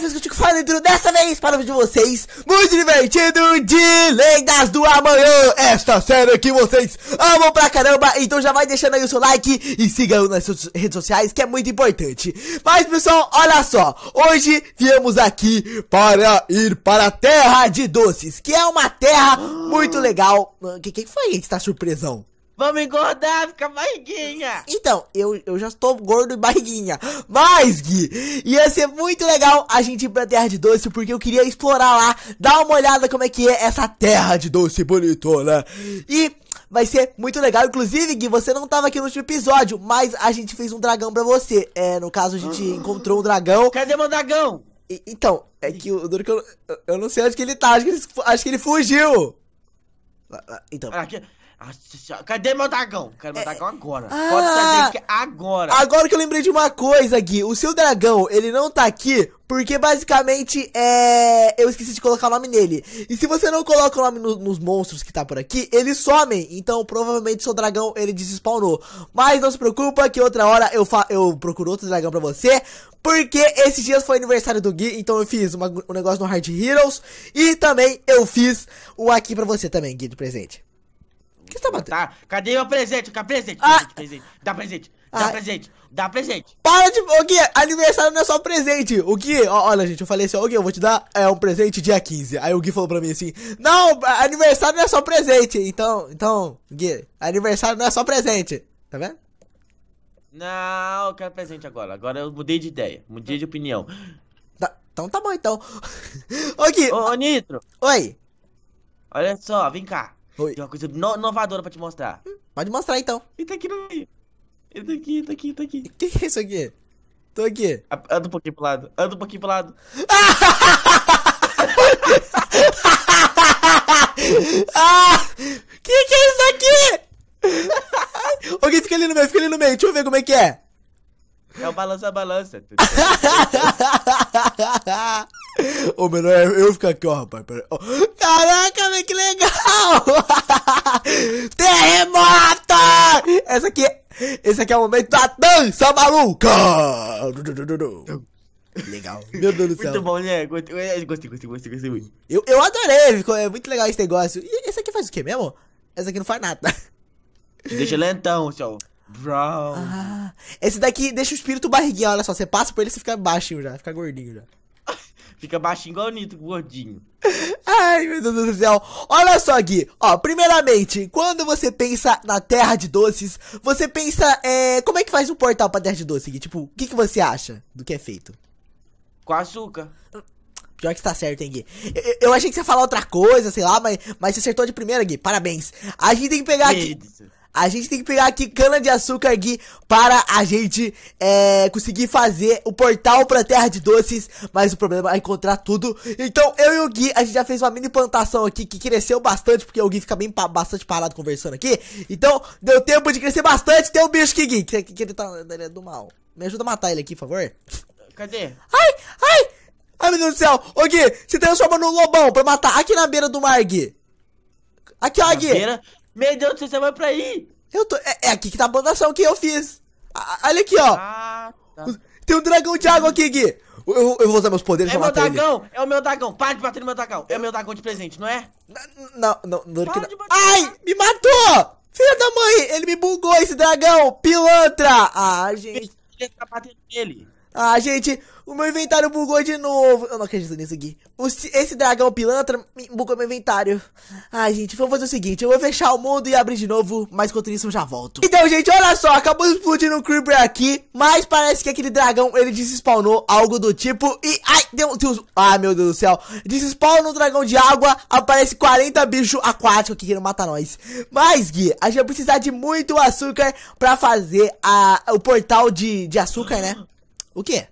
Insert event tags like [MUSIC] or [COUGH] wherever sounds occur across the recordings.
mais o que eu te falo dentro dessa vez para o vídeo de vocês. Muito divertido de Lendas do Amanhã. Esta série que vocês amam pra caramba. Então já vai deixando aí o seu like e siga nas suas redes sociais que é muito importante. Mas pessoal, olha só. Hoje viemos aqui para ir para a Terra de Doces, que é uma terra muito legal. O ah, que, que foi que está surpresão? Vamos engordar, fica barriguinha. Então, eu, eu já estou gordo e barriguinha. Mas, Gui, ia ser muito legal a gente ir pra Terra de Doce, porque eu queria explorar lá, dar uma olhada como é que é essa Terra de Doce bonitona. Né? E vai ser muito legal. Inclusive, Gui, você não tava aqui no último episódio, mas a gente fez um dragão pra você. É, no caso, a gente encontrou um dragão. Cadê meu dragão? E, então, é que o duro é que eu, eu não sei onde que ele tá, acho que ele, acho que ele fugiu. Então. Aqui. Cadê meu dragão? Quero meu é... dragão agora. Ah, Pode trazer agora. Agora que eu lembrei de uma coisa, Gui. O seu dragão, ele não tá aqui porque basicamente é. Eu esqueci de colocar o nome nele. E se você não coloca o nome no, nos monstros que tá por aqui, eles somem. Então provavelmente seu dragão ele despawnou. Mas não se preocupa que outra hora eu, fa... eu procuro outro dragão pra você. Porque esses dias foi aniversário do Gui, então eu fiz uma... um negócio no Hard Heroes. E também eu fiz o aqui pra você também, Gui, de presente que você tá batendo? Tá. Cadê meu presente? Cadê presente? Ah. Presente, presente. Dá presente. Dá ah. presente. Dá presente. Para de. O Gui, aniversário não é só presente. O Gui, ó, olha, gente, eu falei assim, ó, Gui, eu vou te dar é, um presente dia 15. Aí o Gui falou pra mim assim: Não, aniversário não é só presente. Então, então, Gui, aniversário não é só presente. Tá vendo? Não, eu quero presente agora. Agora eu mudei de ideia, mudei de opinião. Tá, então tá bom, então. [LAUGHS] Ô, Gui. Ô, Nitro. Oi. Olha só, vem cá. Oi. Tem uma coisa no inovadora pra te mostrar. Hum, pode mostrar então. Ele tá aqui no meio. Ele tá aqui, tá aqui, tá aqui. O que, que é isso aqui? Tô aqui. Anda um pouquinho pro lado. Anda um pouquinho pro lado. [LAUGHS] ah! Que que é isso aqui? Alguém fica ali no meio, fica ali no meio. Deixa eu ver como é que é. É o balança balança. [LAUGHS] Ou melhor, é eu ficar aqui, ó, rapaz. Pera. Caraca, velho, que legal! [LAUGHS] Terremoto! Essa aqui, esse aqui é o momento da dança maluca! Legal. Meu Deus do céu. Muito bom, né? Gostei, gostei, gostei, gostei, muito. Eu, eu adorei, ficou, é muito legal esse negócio. E esse aqui faz o quê mesmo? Essa aqui não faz nada. Deixa lentão, seu. Brown. Ah, esse daqui deixa o espírito barriguinha, olha só. Você passa por ele, você fica baixinho já, fica gordinho já. [LAUGHS] Fica baixinho igual o Nito, gordinho. [LAUGHS] Ai, meu Deus do céu. Olha só, Gui. Ó, primeiramente, quando você pensa na Terra de Doces, você pensa, é, como é que faz um portal pra Terra de Doces, Gui? Tipo, o que, que você acha do que é feito? Com açúcar. Pior que tá certo, hein, Gui. Eu, eu, achei que você ia falar outra coisa, sei lá, mas, mas você acertou de primeira, Gui. Parabéns. A gente tem que pegar aqui... A gente tem que pegar aqui cana-de-açúcar, Gui, para a gente é, conseguir fazer o portal pra Terra de Doces. Mas o problema é encontrar tudo. Então, eu e o Gui, a gente já fez uma mini plantação aqui que cresceu bastante, porque o Gui fica bem bastante parado conversando aqui. Então, deu tempo de crescer bastante. Tem um bicho aqui, Gui, que, é que ele tá ele é do mal. Me ajuda a matar ele aqui, por favor. Cadê? Ai, ai! Ai, meu Deus do céu! Ô, Gui, se transforma no lobão pra matar aqui na beira do mar, Gui. Aqui, ó, na Gui. Beira, meu Deus do céu, você vai pra aí! Eu tô. É, é, aqui que tá a plantação que eu fiz. A, olha aqui, ó. Ah, tá. Tem um dragão de água aqui, Gui. Eu, eu, vou usar meus poderes é pra matar dragão, ele. É o meu dragão, para de bater no meu dragão. É o meu dragão de presente, não é? Não, não, não. não, não. Ai, me matou! Filha da mãe, ele me bugou esse dragão, pilantra! Ah, gente. Ele tá batendo nele. Ah, gente, o meu inventário bugou de novo. Eu não acredito nisso, Gui. esse dragão pilantra bugou meu inventário. Ai, gente, vamos fazer o seguinte. Eu vou fechar o mundo e abrir de novo, mas enquanto isso eu já volto. Então, gente, olha só. Acabou explodindo um Creeper aqui, mas parece que aquele dragão, ele despawnou algo do tipo. E, ai, deu, Ah, meu Deus do céu. Despawna um dragão de água, aparece 40 bichos aquáticos que querendo matar nós. Mas, Gui, a gente vai precisar de muito açúcar pra fazer a, o portal de, de açúcar, né? O quê?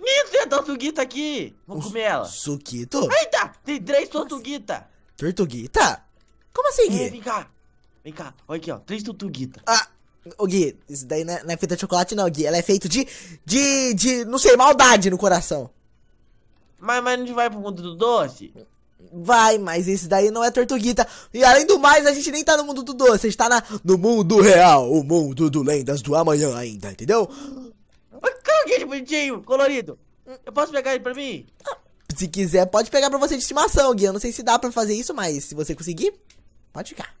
Isso, é a tortuguita aqui! Vamos comer ela. Suquito? Eita! Tem três tortuguitas! Tortuguita? Como assim, Gui? vem cá! Vem cá, olha aqui, ó. Três tortuguitas. Ah! Ô Gui, isso daí não é, não é feito de chocolate, não, Gui. Ela é feito de. de. de. não sei, maldade no coração. Mas, mas gente vai pro mundo do doce? Vai, mas esse daí não é tortuguita. E além do mais, a gente nem tá no mundo do doce, a gente tá na, no mundo real, o mundo do lendas do amanhã ainda, entendeu? peixe bonitinho, colorido. Eu posso pegar ele pra mim? Se quiser, pode pegar pra você de estimação, Gui. Eu não sei se dá pra fazer isso, mas se você conseguir, pode ficar.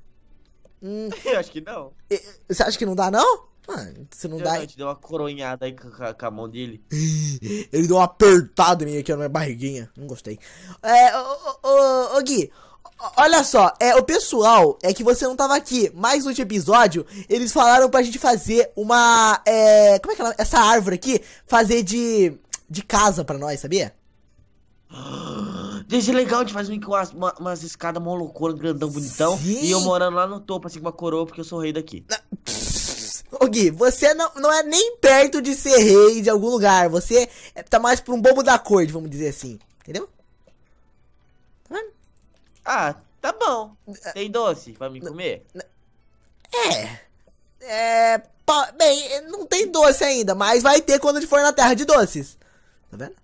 Hum. [LAUGHS] Eu acho que não. Você acha que não dá, não? Mano, se não eu dá. Ele te deu uma coronhada aí com, com, a mão dele. [LAUGHS] ele deu uma apertada em mim aqui na minha barriguinha. Não gostei. É, ô, ô, ô, ô Gui, Olha só, é o pessoal, é que você não tava aqui, mas no episódio eles falaram pra gente fazer uma, é, como é que é ela, essa árvore aqui, fazer de, de casa pra nós, sabia? Desde é legal de fazer umas, uma, umas escadas mó loucura, grandão, bonitão, Sim. e eu morando lá no topo, assim, com uma coroa, porque eu sou rei daqui. Ah, ô Gui, você não, não é nem perto de ser rei de algum lugar, você é, tá mais pra um bobo da corte, vamos dizer assim, entendeu? Ah, tá bom. Tem doce pra me comer? É. É. bem, não tem doce ainda, mas vai ter quando a gente for na terra de doces. Tá vendo?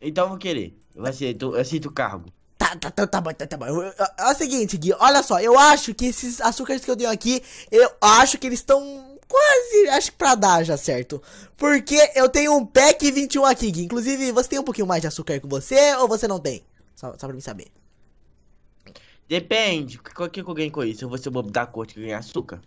Então vou querer. Vai ser, eu aceito o cargo. Tá, tá, tá, tá bom, tá, tá bom. Eu, eu, é o seguinte, Gui, olha só, eu acho que esses açúcares que eu tenho aqui, eu acho que eles estão quase, acho que pra dar já certo. Porque eu tenho um pack 21 aqui, Gui. Inclusive, você tem um pouquinho mais de açúcar com você ou você não tem? Só, só pra mim saber. Depende. O que, eu ganho com isso? Eu vou ser o bobo da corte que ganha açúcar?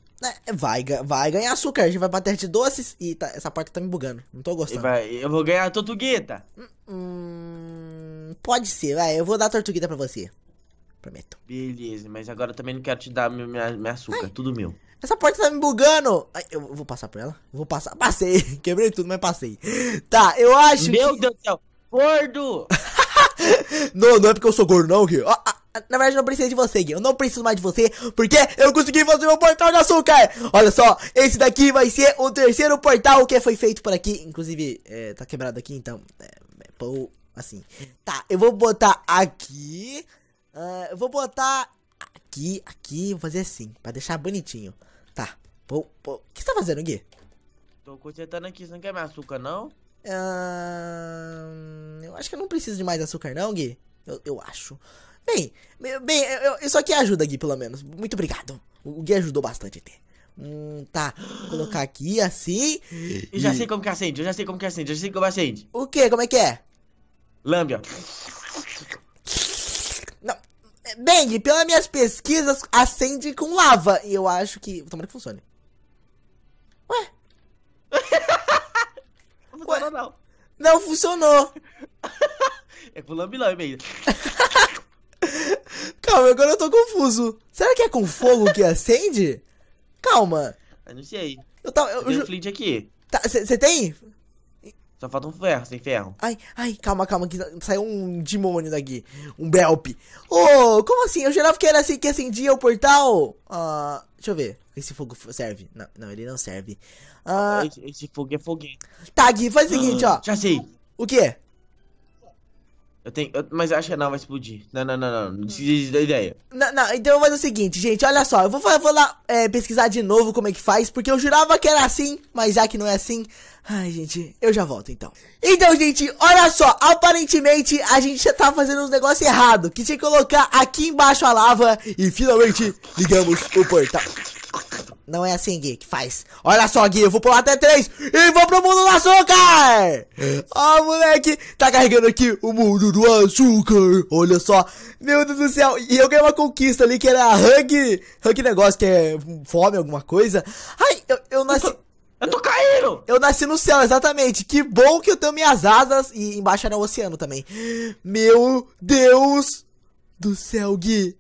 É, vai, vai ganhar açúcar. A gente vai bater de doces e tá, essa parte tá me bugando. Não tô gostando. Vai, eu vou ganhar a tortuguita. Hum, pode ser, vai. Eu vou dar a tortuguita pra você. Prometo. Beleza, mas agora eu também não quero te dar meu, minha, minha açúcar. Ai, tudo meu. Essa porta tá me bugando. Ai, eu vou passar por ela. Vou passar. Passei. [LAUGHS] Quebrei tudo, mas passei. Tá, eu acho Meu que... Deus do céu. Gordo! [LAUGHS] não, não é porque eu sou gordo, não, que... Ah, ah, na verdade, eu não preciso de você, Gui. Eu não preciso mais de você, porque eu consegui fazer meu portal de açúcar. Olha só, esse daqui vai ser o terceiro portal que foi feito por aqui. Inclusive, é, tá quebrado aqui, então. É, é assim. Tá, eu vou botar aqui. Uh, eu vou botar aqui, aqui. Vou fazer assim, pra deixar bonitinho. Tá. pô, pô. O que você tá fazendo, Gui? Tô consertando aqui. Você não quer mais açúcar, não? Uh, eu acho que eu não preciso de mais açúcar, não, Gui. Eu, eu acho. Bem, bem, eu, isso aqui ajuda, Gui, pelo menos. Muito obrigado. O Gui ajudou bastante até. Hum, tá. Vou colocar aqui assim. Eu já e... sei como que acende, eu já sei como que acende, eu já sei como acende. O que? Como é que é? Lambia. Não. Bem, pelas minhas pesquisas, acende com lava. E eu acho que. Tomara que funcione. Ué? [LAUGHS] não funcionou, Ué? não. Não funcionou. [LAUGHS] é com lambe-lambe ainda. [LAUGHS] [LAUGHS] Calma, agora eu tô confuso. Será que é com fogo que acende? Calma. Eu não sei. Eu tava. Eu, eu, um flint aqui. Tá, você tem? Só falta um ferro, sem ferro. Ai, ai, calma, calma, que saiu um demônio daqui. Um Belp. Ô, oh, como assim? Eu jurava que era assim que acendia o portal. Ah, deixa eu ver. Esse fogo serve. Não, não ele não serve. Ah, esse, esse fogo é foguinho. Tá, Gui, faz o ah, seguinte, ó. Já sei. O quê? Eu tenho, eu, mas acho que não vai explodir. Não, não, não, não. Hum. Não precisa da ideia. Não, não, então mas é o seguinte, gente, olha só. Eu vou, vou lá é, pesquisar de novo como é que faz, porque eu jurava que era assim, mas já que não é assim, Ai, gente, eu já volto então. Então, gente, olha só, aparentemente a gente já tá fazendo um negócio errado, que tinha que colocar aqui embaixo a lava e finalmente ligamos o portal. Não é assim, Gui, que faz. Olha só, Gui, eu vou pular até três e vou pro mundo do açúcar! É. Ó, oh, moleque, tá carregando aqui o mundo do açúcar. Olha só, meu Deus do céu. E eu ganhei uma conquista ali que era hug, hug negócio, que é fome, alguma coisa. Ai, eu, eu nasci... eu tô caindo! céu! Eu nasci no céu, exatamente. Que bom que eu tenho minhas asas e embaixo era o oceano também. Meu Deus do céu, Gui.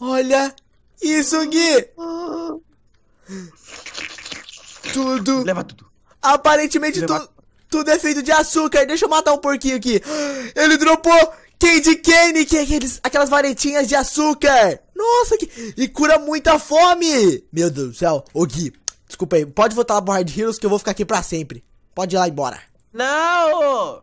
Olha isso, Gui. Tudo. Leva tudo. Aparentemente Leva... Tu, tudo é feito de açúcar. Deixa eu matar um porquinho aqui. Ele dropou candy cane, que é aqueles, aquelas varetinhas de açúcar. Nossa, que... e cura muita fome. Meu Deus do céu. Ô Gui, Desculpa aí. Pode voltar lá pro Hard Heroes que eu vou ficar aqui pra sempre. Pode ir lá embora. Não!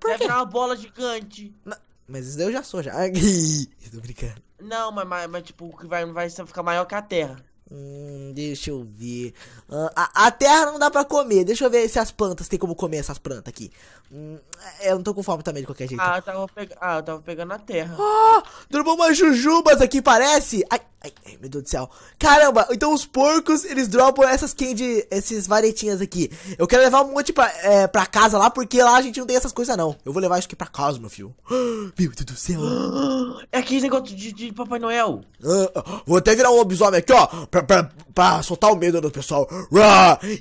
Por Quer quê? uma bola gigante. Não, mas isso eu já sou, já. [LAUGHS] Tô brincando. Não, mas, mas, mas tipo, o que vai, vai ficar maior que a Terra. Hum, deixa eu ver. Uh, a, a, terra não dá pra comer. Deixa eu ver se as plantas tem como comer essas plantas aqui. Hum, é, eu não tô com fome também de qualquer jeito. Ah, eu tava, peg... ah, eu tava pegando a terra. Ah, umas jujubas aqui, parece. Ai, ai, ai, meu Deus do céu. Caramba, então os porcos eles dropam essas candy, esses varetinhas aqui. Eu quero levar um monte pra, é, pra casa lá, porque lá a gente não tem essas coisas não. Eu vou levar isso aqui pra casa, meu filho. [GASPS] Meu Deus do céu. [GASPS] É aquele negócio de, de Papai Noel. Ah, vou até virar um lobisomem aqui, ó. Pra Pra soltar o medo do pessoal.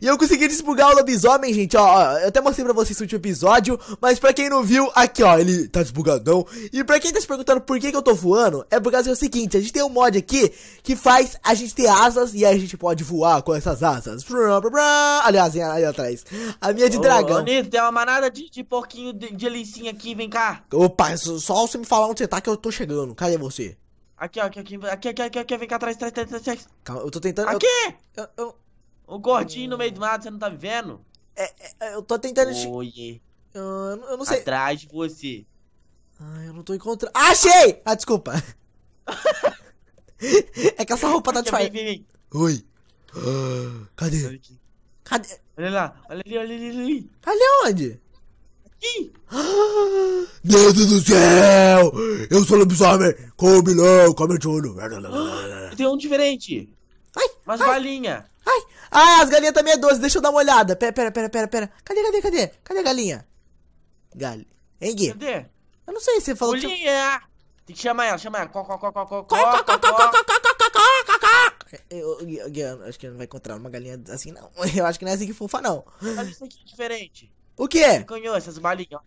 E eu consegui desbugar o lobisomem, gente, ó. Eu até mostrei pra vocês no último episódio. Mas pra quem não viu, aqui, ó, ele tá desbugadão. E pra quem tá se perguntando por que, que eu tô voando, é por causa do é seguinte: a gente tem um mod aqui que faz a gente ter asas e aí a gente pode voar com essas asas. Aliás, ali atrás. A minha de dragão. tem uma manada de, de porquinho de, de, aqui, vem cá. Opa, só você me falar onde você tá que eu tô chegando. Cadê você? Aqui, ó, aqui, aqui, aqui, aqui, aqui, aqui, vem cá atrás, atrás, atrás, atrás. Calma, eu tô tentando. Aqui! Eu, eu, O gordinho no meio do mato, você não tá me vendo? É, é, é eu tô tentando. Oi. Eu, eu não sei. Atrás de você. Ah, eu não tô encontrando. Ah, achei! Ah, desculpa. [LAUGHS] é que essa roupa tá de vem, vem, vem. Oi. cadê? Cadê? Olha lá, olha ali, olha ali, olha ali. Cadê onde? Ih! Deus do céu! Eu sou lobisomem com o bilhão, com tudo. Tem um diferente. Ai, Mas ai. Ai, ah, as galinhas também é doce, deixa eu dar uma olhada. Pera, pera, pera, pera, pera. Cadê, cadê, cadê? Cadê a galinha? Galinha. Hein, Gui? Cadê? Eu não sei, você falou Bolinha. que... Tinha... Tem que chamar ela, chama ela. Có, có, có, eu, eu, eu acho que não vai encontrar uma galinha assim, não. [LAUGHS] Eu acho que não é assim que fofa, não. Mas isso aqui é diferente. O que é? Ganhou essas balinhas,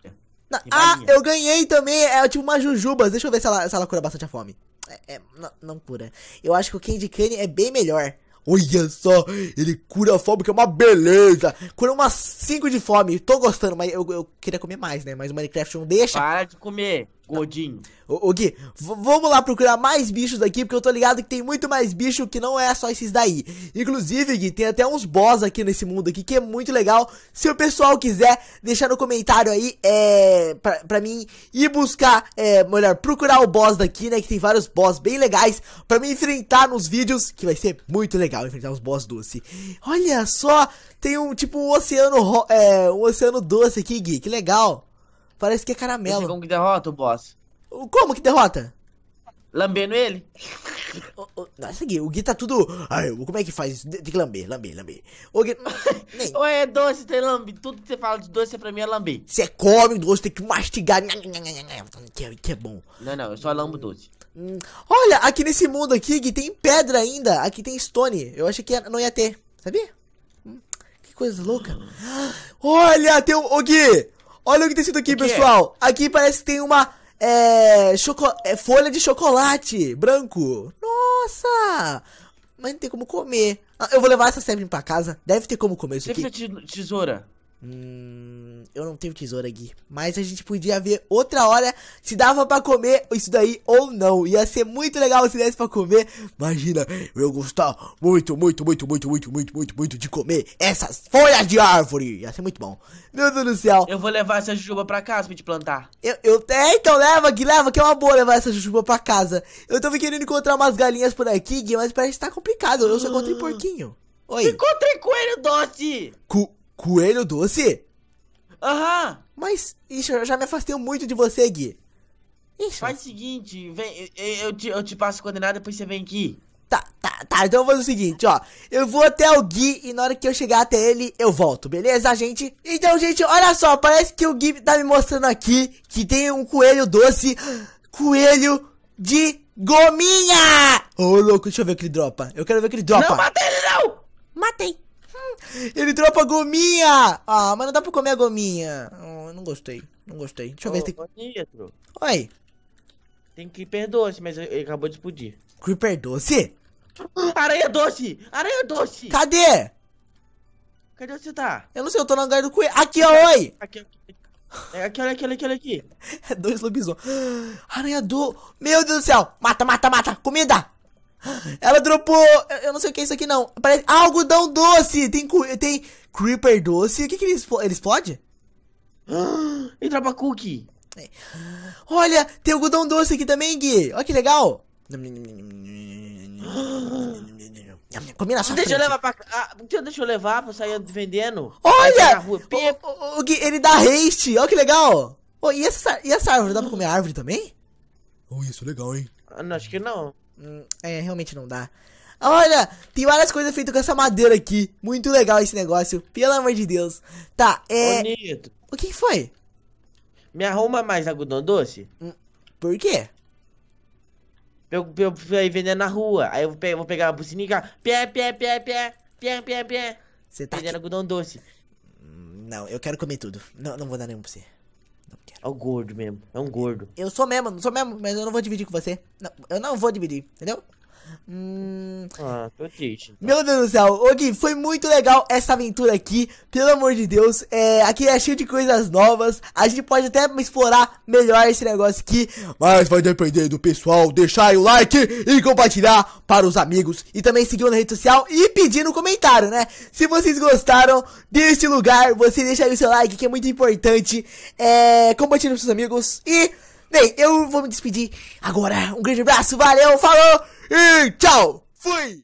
Ah, eu ganhei também. É tipo uma jujuba. Deixa eu ver se ela, se ela cura bastante a fome. É, é, não, não, cura. Eu acho que o Candy Cane é bem melhor. Olha só, ele cura a fome, que é uma beleza. Cura umas 5 de fome. Tô gostando, mas eu, eu, queria comer mais, né? Mas o Minecraft não deixa. Para de comer. Godinho. O ô Gui, vamos lá procurar mais bichos aqui, porque eu tô ligado que tem muito mais bicho que não é só esses daí. Inclusive, Gui, tem até uns boss aqui nesse mundo aqui que é muito legal. Se o pessoal quiser deixar no comentário aí, é. Pra, pra mim ir buscar, é, melhor, procurar o boss daqui, né? Que tem vários boss bem legais pra me enfrentar nos vídeos, que vai ser muito legal enfrentar os boss doce. Olha só, tem um tipo um oceano, é, um oceano doce aqui, Gui, que legal. Parece que é caramelo. Como que derrota o boss? Como que derrota? Lambendo ele. Não é isso aqui. o Gui tá tudo. Ai, como é que faz isso? Tem que lamber, lamber, lamber. O Gui. [LAUGHS] Nem... Ou é doce, tem lambe. Tudo que você fala de doce é pra mim é lamber. Você é come doce, tem que mastigar. Que é, que é bom. Não, não, eu só lambo doce. Hum, olha, aqui nesse mundo aqui, Gui, tem pedra ainda. Aqui tem stone. Eu achei que não ia ter, sabia? Hum, que coisa louca. [GASPS] Olha, tem o. Ô, Gui! Olha o que tem sido aqui, pessoal. Aqui parece que tem uma é, é, folha de chocolate branco. Nossa! Mas não tem como comer. Ah, eu vou levar essa semente pra casa. Deve ter como comer isso aqui. Deve ter tesoura. Hum, eu não tenho tesoura, aqui, Mas a gente podia ver outra hora se dava para comer isso daí ou não. Ia ser muito legal se desse pra comer. Imagina, eu gostar muito, muito, muito, muito, muito, muito, muito, muito de comer essas folhas de árvore. Ia ser muito bom. Meu Deus do céu. Eu vou levar essa jujuba pra casa pra te plantar. Eu, eu, é, então leva, Gui, leva, que é uma boa levar essa jujuba pra casa. Eu tava querendo encontrar umas galinhas por aqui, Gui, mas parece que tá complicado. Eu só encontrei porquinho. Oi. Encontrei coelho doce. Cu Coelho doce? Aham! Mas, ixi, eu já me afastei muito de você, Gui. Ixi. Faz o seguinte, vem, eu, eu, te, eu te passo coordenada, depois você vem aqui. Tá, tá, tá, então eu vou fazer o seguinte, ó. Eu vou até o Gui e na hora que eu chegar até ele, eu volto, beleza, gente? Então, gente, olha só, parece que o Gui tá me mostrando aqui que tem um coelho doce. Coelho de gominha! Ô, oh, louco, deixa eu ver o que ele dropa. Eu quero ver o que ele dropa. Não, matei ele, não! Matei. Ele dropa gominha! Ah, mas não dá pra comer a gominha. Oh, não gostei, não gostei. Deixa eu ver se tem... Oi. Tem Creeper doce, mas ele acabou de explodir. Creeper doce? Aranha doce! Aranha doce! Cadê? Cadê você tá? Eu não sei, eu tô no lugar do coelho. Aqui, ó, oi! Aqui, aqui. É, aqui, olha aqui, olha aqui, olha aqui. [LAUGHS] É dois lobisomens. Aranha do... Meu Deus do céu! Mata, mata, mata! Comida! Ela dropou. Eu não sei o que é isso aqui, não. Parece ah, algodão doce. Tem, tem creeper doce. O que, que ele, ele explode? [GASPS] ele dropa cookie. Olha, tem algodão doce aqui também, Gui. Olha que legal. [GASPS] Comi na sua deixa frente. eu levar pra ah, então deixa eu levar pra sair vendendo. Olha! Rua, o, o, o, Gui, ele dá haste. Olha que legal. Oh, e, essa, e essa árvore? Dá pra comer árvore também? Oh, isso é legal, hein? Ah, não, acho que não. Hum, é, realmente não dá. Olha, tem várias coisas feitas com essa madeira aqui. Muito legal esse negócio, pelo amor de Deus. Tá, é. Bonito. O que foi? Me arruma mais algodão doce? Hum, por quê? Eu, eu, eu vender na rua. Aí eu vou pegar a bucina e ficar. Pé, pé, pé, pé, pé, pé, pé. Você tá. Vendendo aqui... algodão doce. Hum, não, eu quero comer tudo. Não, não vou dar nenhum pra você quero. É o gordo mesmo. É um gordo. Eu sou mesmo, não sou mesmo, mas eu não vou dividir com você. Não, eu não vou dividir, entendeu? Hum... Ah, tô triste. Então. Meu Deus do céu. Ô Gui, foi muito legal essa aventura aqui. Pelo amor de Deus. É, aqui é cheio de coisas novas. A gente pode até explorar melhor esse negócio aqui. Mas vai depender do pessoal deixar o like e compartilhar para os amigos. E também seguir na rede social e pedir no comentário, né? Se vocês gostaram deste lugar, você deixa aí o seu like, que é muito importante. É, compartilha com seus amigos e... Bem, eu vou me despedir agora. Um grande abraço, valeu, falou e tchau! Fui!